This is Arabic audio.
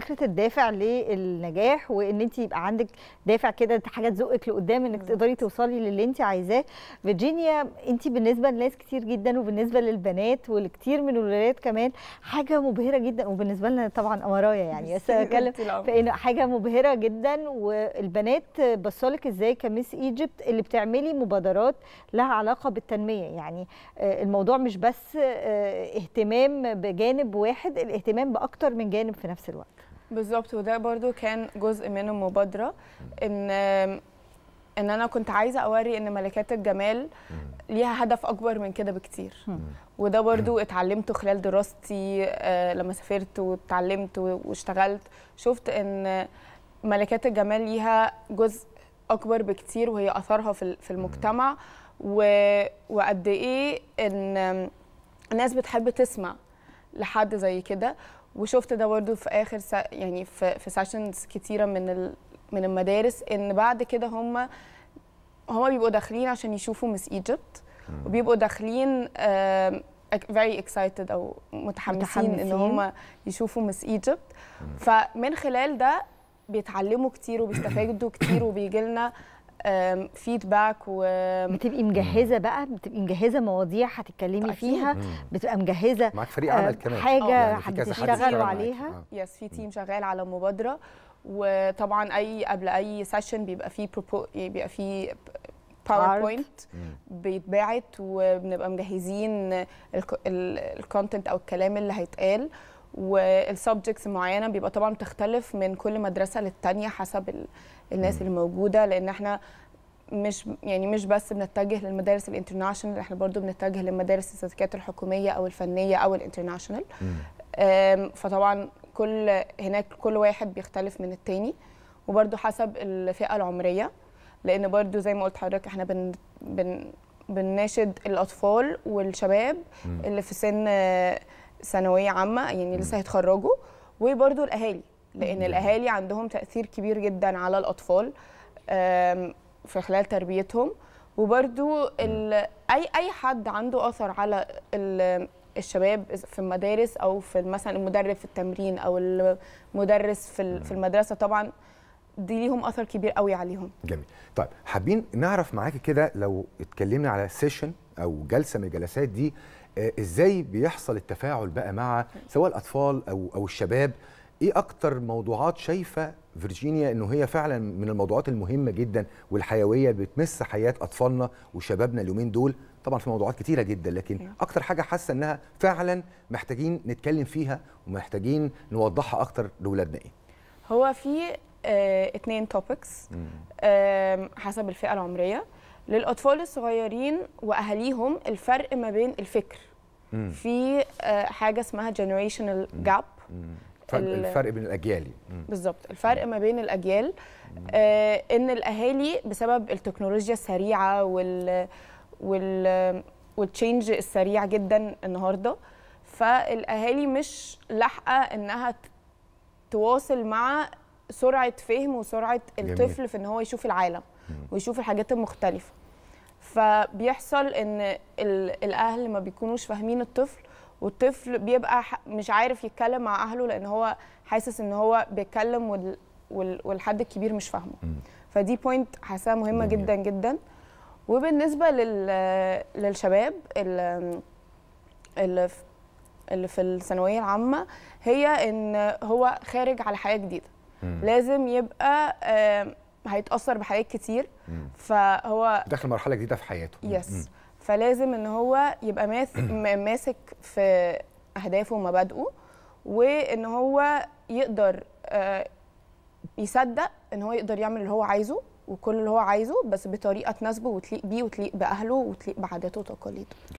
فكره الدافع للنجاح وان انت يبقى عندك دافع كده حاجه تزقك لقدام انك تقدري توصلي للي انت عايزاه فيرجينيا انت بالنسبه لناس كتير جدا وبالنسبه للبنات والكتير من الولاد كمان حاجه مبهره جدا وبالنسبه لنا طبعا امرايا يعني بس اتكلم فانه حاجه مبهره جدا والبنات بصالك ازاي كميس ايجيبت اللي بتعملي مبادرات لها علاقه بالتنميه يعني آه، الموضوع مش بس آه، اهتمام بجانب واحد الاهتمام باكتر من جانب في نفس الوقت بالظبط وده برضو كان جزء من المبادره ان ان انا كنت عايزه اوري ان ملكات الجمال ليها هدف اكبر من كده بكتير وده برضو اتعلمته خلال دراستي آه، لما سافرت واتعلمت واشتغلت شفت ان ملكات الجمال ليها جزء اكبر بكتير وهي اثرها في المجتمع وقد ايه ان الناس بتحب تسمع لحد زي كده وشفت ده برضه في اخر سا يعني في في سيشنز كتيره من ال من المدارس ان بعد كده هم هم بيبقوا داخلين عشان يشوفوا مس ايجيبت وبيبقوا داخلين فيري اكسايتد او متحمسين, متحمسين ان هم يشوفوا مس ايجيبت فمن خلال ده بيتعلموا كتير وبيستفادوا كتير وبيجي لنا فيدباك و بتبقي مجهزه بقى بتبقي مجهزه مواضيع هتتكلمي فيها بتبقى مجهزه معاك فريق عمل آه، كمان حاجه آه، يعني هتشتغلوا عليها يس آه. في تيم شغال على مبادره وطبعا اي قبل اي سيشن بيبقى فيه بيبقى فيه باوربوينت بيتباعت وبنبقى مجهزين الكونتنت او الكلام اللي هيتقال والسبجكتس معينه بيبقى طبعا بتختلف من كل مدرسه للتانيه حسب الناس اللي موجوده لان احنا مش يعني مش بس بنتجه للمدارس الانترناشونال احنا برضو بنتجه للمدارس الذكيات الحكوميه او الفنيه او الانترناشونال فطبعا كل هناك كل واحد بيختلف من التاني وبرضو حسب الفئه العمريه لان برضو زي ما قلت حضرتك احنا بن, بن بنناشد الاطفال والشباب اللي في سن ثانويه عامه يعني لسه هيتخرجوا وبرده الاهالي لان الاهالي عندهم تاثير كبير جدا على الاطفال في خلال تربيتهم وبرده اي اي حد عنده اثر على الشباب في المدارس او في مثلا المدرب في التمرين او المدرس في المدرسه طبعا دي ليهم اثر كبير قوي عليهم جميل طيب حابين نعرف معاكي كده لو اتكلمنا على سيشن او جلسه من الجلسات دي آه، ازاي بيحصل التفاعل بقى مع سواء الاطفال او او الشباب ايه اكتر موضوعات شايفه فيرجينيا انه هي فعلا من الموضوعات المهمه جدا والحيويه بتمس حياه اطفالنا وشبابنا اليومين دول طبعا في موضوعات كتيره جدا لكن اكتر حاجه حاسه انها فعلا محتاجين نتكلم فيها ومحتاجين نوضحها اكتر لاولادنا ايه هو في اه توبكس اه حسب الفئه العمريه للاطفال الصغيرين واهاليهم الفرق ما بين الفكر مم. في آه، حاجه اسمها جنريشنال جاب الفرق بين الاجيال بالظبط الفرق ما بين الاجيال آه ان الاهالي بسبب التكنولوجيا السريعه وال وال والتشينج السريع جدا النهارده فالاهالي مش لاحقه انها تواصل مع سرعه فهم وسرعه الطفل جميل. في ان هو يشوف العالم ويشوف الحاجات المختلفه فبيحصل ان الاهل ما بيكونوش فاهمين الطفل والطفل بيبقى مش عارف يتكلم مع اهله لان هو حاسس ان هو بيتكلم وال... وال... والحد الكبير مش فاهمه فدي بوينت حاساها مهمه جدا جدا وبالنسبه لل... للشباب اللي... اللي في اللي في الثانويه العامه هي ان هو خارج على حياه جديده لازم يبقى هيتاثر بحاجات كتير فهو داخل مرحله جديده في حياته يس مم. فلازم ان هو يبقى ماسك ماسك في اهدافه ومبادئه وان هو يقدر آه، يصدق ان هو يقدر يعمل اللي هو عايزه وكل اللي هو عايزه بس بطريقه تناسبه وتليق بيه وتليق باهله وتليق بعاداته وتقاليده